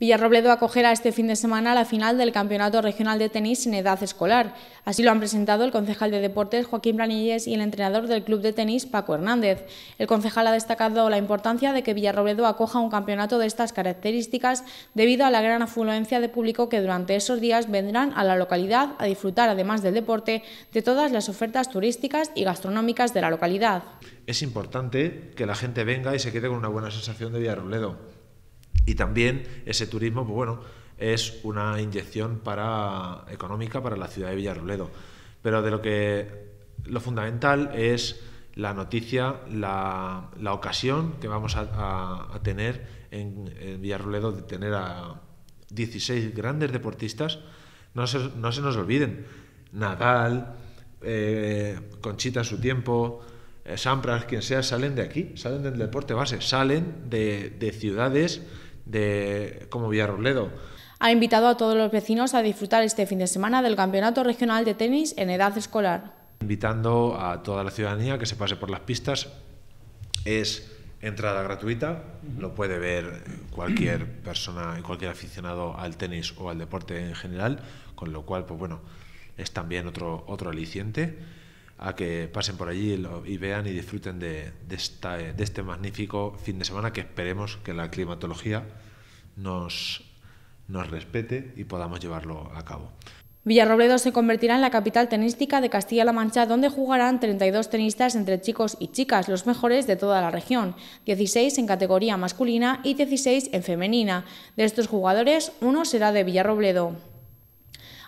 Villarrobledo acogerá este fin de semana la final del Campeonato Regional de Tenis en edad escolar. Así lo han presentado el concejal de Deportes Joaquín Planilles y el entrenador del club de tenis Paco Hernández. El concejal ha destacado la importancia de que Villarrobledo acoja un campeonato de estas características debido a la gran afluencia de público que durante esos días vendrán a la localidad a disfrutar, además del deporte, de todas las ofertas turísticas y gastronómicas de la localidad. Es importante que la gente venga y se quede con una buena sensación de Villarrobledo y también ese turismo, pues bueno, es una inyección para, económica para la ciudad de Villarroledo... Pero de lo que lo fundamental es la noticia, la, la ocasión que vamos a, tener en, en de tener a 16 grandes deportistas. No se, nos olviden, Nadal, eh, Conchita en su tiempo, eh, Sampras, quien sea, salen de aquí, salen del deporte base, salen de, de ciudades de como Villarrobledo. Ha invitado a todos los vecinos a disfrutar este fin de semana del Campeonato Regional de Tenis en edad escolar. Invitando a toda la ciudadanía que se pase por las pistas. Es entrada gratuita, lo puede ver cualquier persona y cualquier aficionado al tenis o al deporte en general, con lo cual, pues bueno, es también otro, otro aliciente a que pasen por allí y, vean y disfruten de, eh, de este magnífico fin de semana que esperemos que la climatología nos, nos respete y podamos llevarlo a cabo. Villarrobledo se convertirá en la capital tenística de Castilla-La Mancha, donde jugarán 32 tenistas entre chicos y chicas, los mejores de toda la región, 16 en categoría masculina y 16 en femenina. De estos jugadores, uno será de Villarrobledo.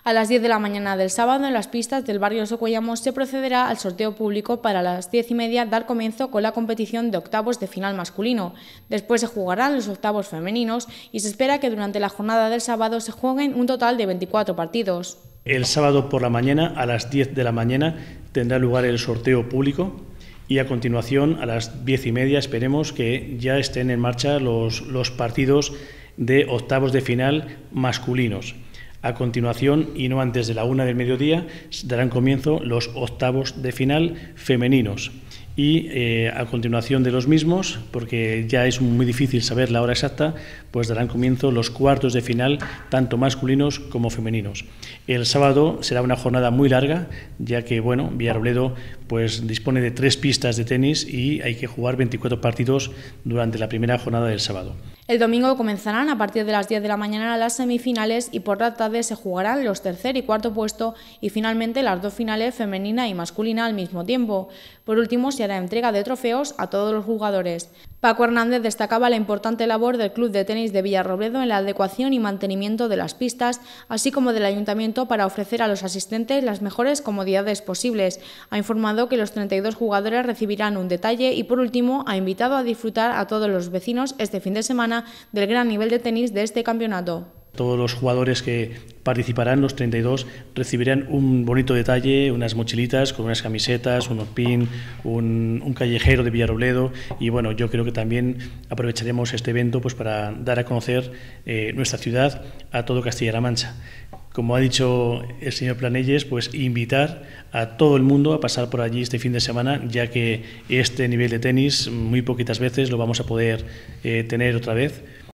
A las 10 de la mañana del sábado, en las pistas del barrio Socuellamos, se procederá al sorteo público para las 10 y media dar comienzo con la competición de octavos de final masculino. Después se jugarán los octavos femeninos y se espera que durante la jornada del sábado se jueguen un total de 24 partidos. El sábado por la mañana, a las 10 de la mañana, tendrá lugar el sorteo público y a continuación, a las 10 y media, esperemos que ya estén en marcha los partidos de octavos de final masculinos. A continuación, y no antes de la una del mediodía, darán comienzo los octavos de final femeninos. Y eh, a continuación de los mismos, porque ya es muy difícil saber la hora exacta, pues darán comienzo los cuartos de final, tanto masculinos como femeninos. El sábado será una jornada muy larga, ya que, bueno, Villarobledo pues dispone de tres pistas de tenis y hay que jugar 24 partidos durante la primera jornada del sábado. El domingo comenzarán a partir de las 10 de la mañana las semifinales y por la tarde se jugarán los tercer y cuarto puesto y finalmente las dos finales femenina y masculina al mismo tiempo. Por último se hará entrega de trofeos a todos los jugadores. Paco Hernández destacaba la importante labor del Club de Tenis de Villarrobledo en la adecuación y mantenimiento de las pistas, así como del Ayuntamiento para ofrecer a los asistentes las mejores comodidades posibles. Ha informado que los 32 jugadores recibirán un detalle y por último ha invitado a disfrutar a todos los vecinos este fin de semana del gran nivel de tenis de este campeonato. Todos los jugadores que participarán, los 32, recibirán un bonito detalle, unas mochilitas con unas camisetas, unos pin, un, callejero de Villarobledo y bueno, yo creo que también aprovecharemos este evento pues, para dar a conocer eh, nuestra ciudad a todo Castilla-La Mancha como ha dicho el señor Planelles, pues invitar a todo el mundo a pasar por allí este fin de semana, ya que este nivel de tenis muy poquitas veces lo vamos a poder eh, tener otra vez